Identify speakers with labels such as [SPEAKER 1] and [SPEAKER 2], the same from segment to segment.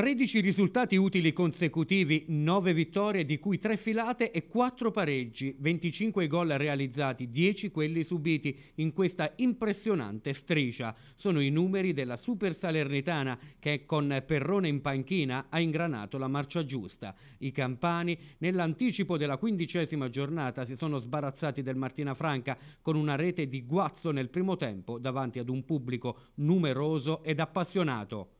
[SPEAKER 1] 13 risultati utili consecutivi, 9 vittorie di cui 3 filate e 4 pareggi, 25 gol realizzati, 10 quelli subiti in questa impressionante striscia. Sono i numeri della Super Salernitana che con Perrone in panchina ha ingranato la marcia giusta. I campani nell'anticipo della quindicesima giornata si sono sbarazzati del Martina Franca con una rete di guazzo nel primo tempo davanti ad un pubblico numeroso ed appassionato.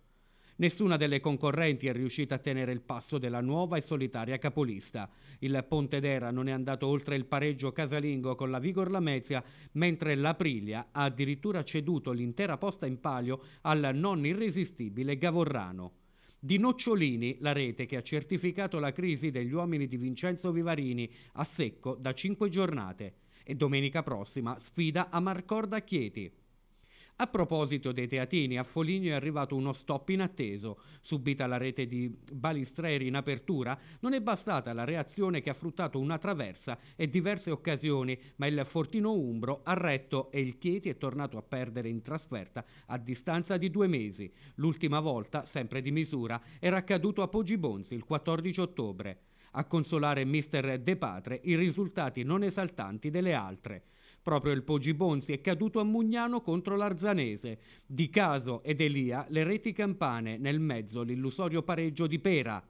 [SPEAKER 1] Nessuna delle concorrenti è riuscita a tenere il passo della nuova e solitaria capolista. Il Pontedera non è andato oltre il pareggio casalingo con la Vigor Lamezia, mentre l'Aprilia ha addirittura ceduto l'intera posta in palio al non irresistibile Gavorrano. Di Nocciolini, la rete che ha certificato la crisi degli uomini di Vincenzo Vivarini a secco da cinque giornate. E domenica prossima sfida a Marcorda Chieti. A proposito dei teatini, a Foligno è arrivato uno stop inatteso. Subita la rete di Balistreri in apertura, non è bastata la reazione che ha fruttato una traversa e diverse occasioni, ma il Fortino Umbro ha retto e il Chieti è tornato a perdere in trasferta a distanza di due mesi. L'ultima volta, sempre di misura, era accaduto a Poggibonsi il 14 ottobre. A consolare Mr. De Patre i risultati non esaltanti delle altre. Proprio il Poggi Bonzi è caduto a Mugnano contro l'Arzanese. Di Caso ed Elia le reti campane, nel mezzo l'illusorio pareggio di Pera.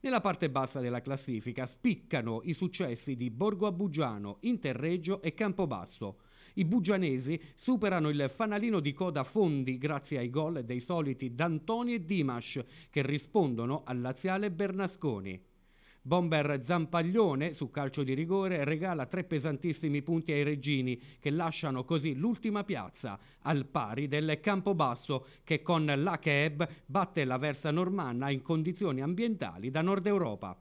[SPEAKER 1] Nella parte bassa della classifica spiccano i successi di Borgo Abugiano, Interreggio e Campobasso. I bugianesi superano il fanalino di coda Fondi grazie ai gol dei soliti D'Antoni e Dimash che rispondono al laziale Bernasconi. Bomber Zampaglione su calcio di rigore regala tre pesantissimi punti ai Reggini che lasciano così l'ultima piazza al pari del Campobasso che con l'Acheb batte la Versa Normanna in condizioni ambientali da Nord Europa.